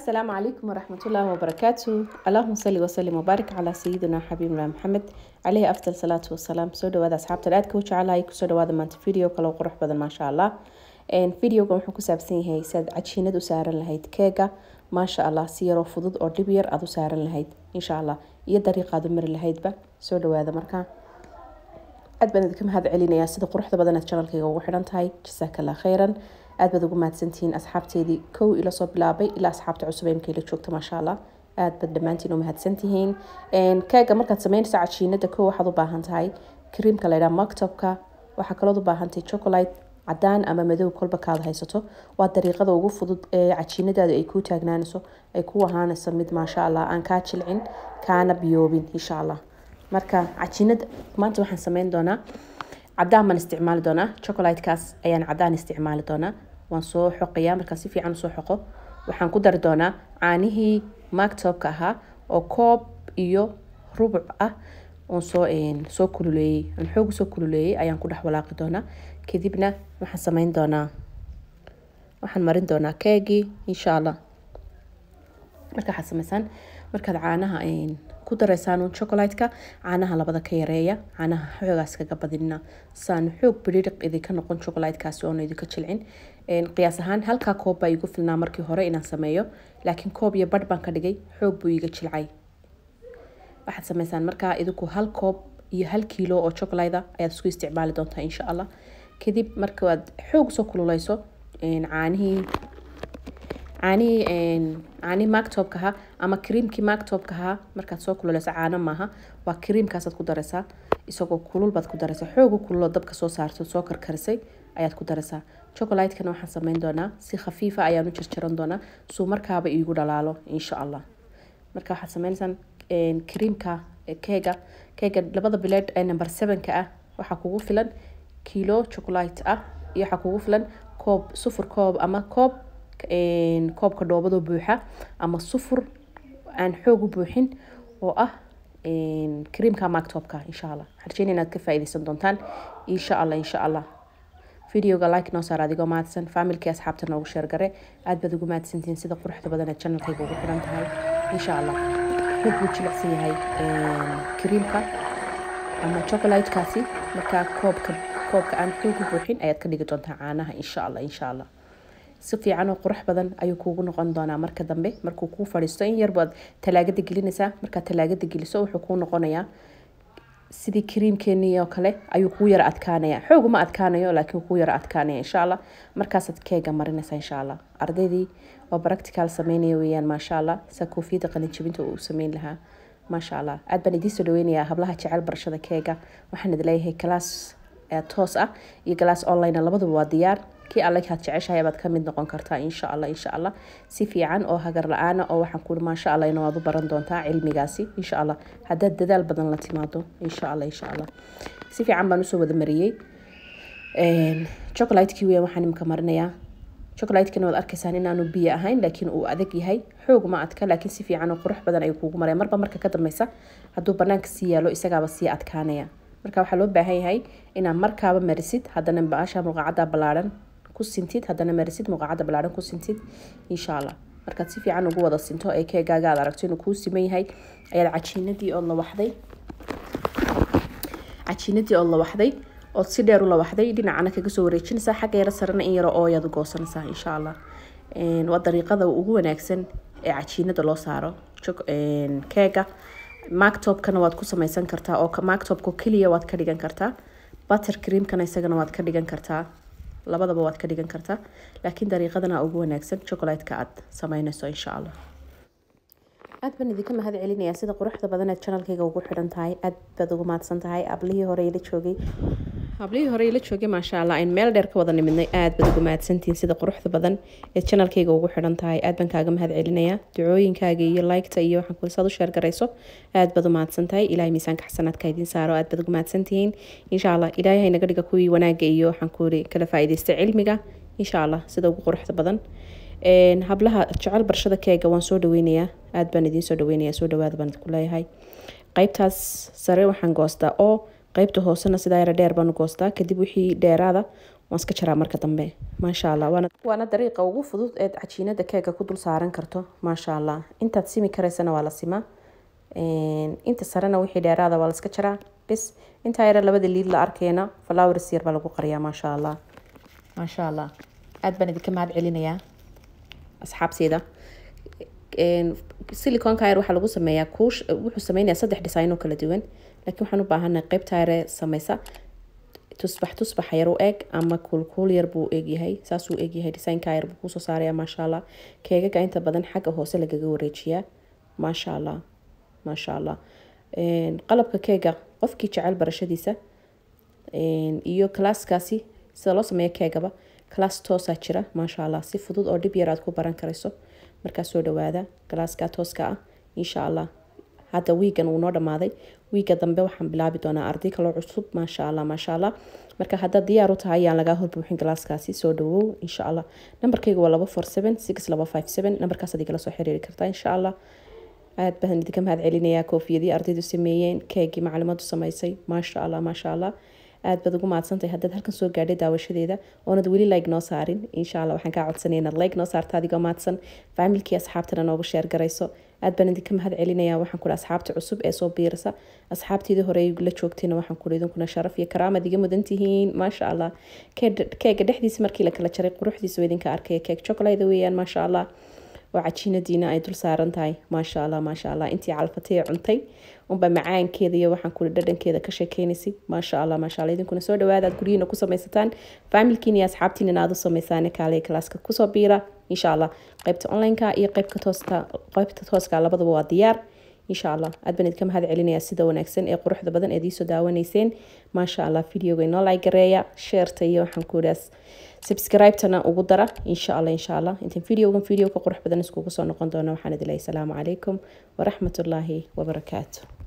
السلام عليكم ورحمة الله وبركاته اللهم صل وسلم وبارك على سيدنا حبيبنا محمد عليه أفضل الصلاة والسلام سو دواada asxaabta aad ka wajeclahay kusoo dhawaada maanta video kale qurux badan maasha allah videoga wuxuu ku saabsan yahay siaad cajiinad u saaran lahayd keega maasha allah si yaroo fudud oo dhib yar aad u saaran lahayd insha allah iyo dariiqaad u mari lahaydba soo dhawaada markaa aad baan idinka mahad celinayaa sida quruxda badanaad janalkayga ugu xidhan tahay jasaakallah khayran aad baad ugu mahadsantihiin asxaabteedii kow ila soo bilaabay ilaa asxaabta cusub ee joogta maasha aad baad dhammaantiin u mahadsantihiin keega markaad sameynaysa cajiinada kow waxaad u baahan tahay kariimka laydhaha maktobka waxaa kalood u baahan tahay chocolate cadaan ama madow kolba kaad haysato waa dariiqada ugu fudud ee cajiinadaadu ay kuu taagnaanayso ay ku ahaanayso mid maasha allah aan kaa jilcin kaana biyoobin insha allah marka cajiinada maanta waxaan sameyn doonaa cadaan baan isticmaali doonaa chocolatekaas ayaan cadaan isticmaali doonaa waan soo xoqayaa markaas si fiican usoo xoqo waxaan ku dari doonaa caanihii mactobka ahaa oo koob iyo rubuc ah oon soo soo kululeeyey aan xoog usoo kululeeyey ayaan ku dhex walaaqi doonaa kadibna waxaan samayn doonaa waxaan marin doonaa keegii insha allah markaa waxaad samaysaan markaad caanaha ku daraysaa nuun chocolate caanaha labada ka yareeya caanaha xoogaas kaga badinina saan xoog biriiriq idinka noqon chocolate oona idinka jilcin qiyaas ahaan halkaa koob baa iigu filnaa markii hore inaan sameeyo laakiin koob iyo badh baan ka dhigay xoog buu iiga jilcay waxaad sameysaan markaa idinku hal koob iyo hal kiilo oo chocolate ah ayaad isku isticmaali doontaa insha allah kadib markaad xoog soo kululeyso caanihii caanihii caanihii mactopka ahaa ama creamkii mactopka ahaa markaad soo kululeyso caano maaha waa creamkaasaad ku dareysaa isagoo kulul baad ku dareysaa xooga kululoo dabka soo saarto soo karkarisay ayaad ku dareysaa chocolatekana waxaan sameyn doonaa si khafiifa ah ayaan u jarjaran doonaa suu markaaba iigu dhalaalo insha allah marka waxaad sameyneysaa creamka keega keega labada bileed ee number sevenka ah waxaa kugu filan kilo chocolate ah iyo waxaa kugu filan koob sufur koob ama koob koobka dhoobado buuxa ama sufur aan xoog u buuxin oo ah كريمكا ماكتوبكا إن شاء الله حرشين إناد كفايدي سندونتان إن شاء الله إن شاء الله فيديوغا لايك نو سارا ديغو مادسان فاميلكي أصحابتا نوغو شيرغاري آد بدوغو مادسان تين سيدا قروح دبادانا channel كيغو قران تهاي إن شاء الله كوب بوشي لحسي هاي كريمكا أما شوكولايت كاسي مكا كوبكا كوبكا أن كوبكا بوحين آيات كديغو دونتا عاناها إن شاء الله إن شاء الله si fiican oo qurux badan ayuu kuugu noqon doonaa marka dambe markuu kuu fadhiisto in yarbaad talaagada gelinaysaa markaad talaagada geliso wuxuu kuu noqonayaa sidii kariimkeeniioo kale ayuu kuu yara adkaanaya xoog adkaanayo laakiin kuu yara adkaanaya insha markaasaad keega marinaysa insha ardaydii waa baractical sameynaya weyaan maasha sa koofiyada qalinjabinta uu sameyn lahaa maasha aad baan idiin soo dhaweynayaa hablaha jecel barashada keega waxaan idin leeyahay galaas eh, toos ah iyo galaas online labadaba waa diyaar kii alle aad jeceshahay baad kamid noqon kartaa insha alla insha alla si fiican oo hagar la-aana oo waxaan kuui maasha alla inawaad u baran doontaa cilmigaasi insha alla haddaad dadaal badan la timaado insha alla insha alla si fiican baan usoo wada mariyey chocolatekii weya waxaan imka marinayaa chocolatekana waad arkaysaan inaanu biyo ahayn laakiin uu adag yahay xoog adka laakiin si fiican oo qurux badan ayuu kuugu maraya marba marka ka dambeysa hadduu banaanka sii yaalo isagaaba sii adkaanaya marka waxaa loo baahan yahay inaad markaaba marisid haddana baasha murqacada ballaaran ku sintid haddana marisid muqaacadda balaadhan ku sintid insha markaad si fiican ugu wada sinto ee keegaaga aad aragto inuu kuu siman yahay ayaad cajiinadii ood lawaxday cajiinadii ood lawaxday ood si dheer u lawaxday dhinacana kaga soo wareejinaysaa xagga yaro sarana in yaro ooyaad goosanaysaa insha waa dariiqada ugu wanaagsan ee cajiinada loo saaro keega mactopkana waad ku samaysan kartaa oo mactopko keliya waad ka dhigan kartaa butter creamkana isagana waad ka dhigan kartaa labadaba waad ka dhigan kartaa laakiin dariiqadana ugu wanaagsan chocolate-ka aad sameynayso insha allah aad baan idinka mahad celinayaa sida quruxda badan ee janalkayga ugu xidhan tahay aad baad ugu maadsan tahay ablihii hore ila joogay hablihii hore ila joogay maasha allah ayn meel dheer ka wada nimidnay aad baad ugu mahadsantihiin sida quruxda badan ee janalkayga ugu xidhan tahay aad baan kaaga mahad celinayaa ducooyinkaaga iyo laygta iyo waxaan kulsaad u sheer garayso aad baad u mahadsantahay ilaahay miisaanka xasanaadka idiin saaro aad baad ugu mahadsantihiin insha allah ilaahay haynaga dhiga kuwii wanaagga iyo waxaan kuuli kala faa'iidaysta cilmiga insha allah sida ugu quruxda badan hablaha jecel barshada keega waan soo dhaweynayaa aad baan idiin soo dhaweynayaa soo dhawaada baan ku leeyahay qaybtaas sare waxaan goostaa oo qaybta hoosena sidaa yara dheer baan goostaa kadib wixii dheeraada waan iska jaraa marka dambe maasha allah waana dariiqa ugu fudud eed cajiinada keega ku dul saaran karto maasha allah intaad simi karaysana waa la simaa inta sarena wixii dheeraada waa la iska jaraa bes intaa yara labada liid la arkayna flowers yar baa lagu qariyaa maasha allah maasha allah aad baan idinka mahad celinayaa asxaabteeda silicon tyre waxaa lagu sameeyaa kuush wuxuu sameynayaa saddex design oo kala duwan laakiin waxaan u baahanay qayb tyre sameysa tusbax tusbaxa yar u eg ama kuulkuul yar buu egyahay saasuu egyahay design tyre buu kusoo saarayaa maasha allah keegaga inta badan xagga hoose lagaga wareejiyaa maasha allah maasha allah qalabka keega qofkii jecel barashadiisa iyo kalaaskaasi sida loo sameeyo keegaba kalaas toosaa jira maasha allah si fudud oo dhib yaraad ku baran karayso markaa soo dhawaada galaaska tooska ah insha allah hadda wiigan wuu noo dhamaaday wiiga dambe waxaan bilaabi doonaa arday kaloo cusub maasha allah maasha allah marka haddaad diyaar u tahay ayaan lagaa horbuuxin galaaskaasi soo dhawow insha allah nambarkayga waa labo four seven six labo five seven nambarkaas adigala soo xiriiri kartaa insha allah aad baan idinka mahad celinayaa koofiyadii ardaydu sameeyeen keegii maclimadu samaysay maasha allah maasha allah aad baad ugu mahadsantahay haddaad halkan soo gaadhay daawashadeeda oonad weli like noo saarin insha alla waxaan kaa codsanaya inaad like noo saarta adigoo mahadsan faamilkii asxaabtana noogu sheer garayso aad baan idinka mahad waxaan kuhi asxaabta cusub ee soo biirasa asxaabtiidii hore la joogtayna waxaan kuhi idinkuna sharaf iyo karaamaad iga mudan tihiin maasha allah keega dhexdiisa markii la jaray quruxdiisa oo idinka arkaya keeg chocolate weeyaan maasha allah oo cajiinadiina ay dul saaran tahay maasha allah maasha allah intii calfatay cuntay unba macaankeeda iyo waxaan kuli dhadhankeeda ka sheekeynaysay maasha allah maasha allah idinkuna soo dhawaada aad guryihiina ku samaysataan faamilkiina iyo asxaabtiinana aad u samaysaan kaale kalaaska kusoo biira insha allah qaybta online-ka iyo qaybta tooska labadaba waa diyaar insha allah aad baan idinka mahad celinayaa sida wanaagsan ee quruxda badan eed iisoo daawanayseen maasha allah videoga inoo gareeya sheerta iyo waxaan kuudhaas subscribe ugu dara insha allah insha allah intaan videogan videoka qurux badan iskugu soo noqon doona waxaan idin leeyahay asalaamu calaykum waraxmatullaahi wabarakaatu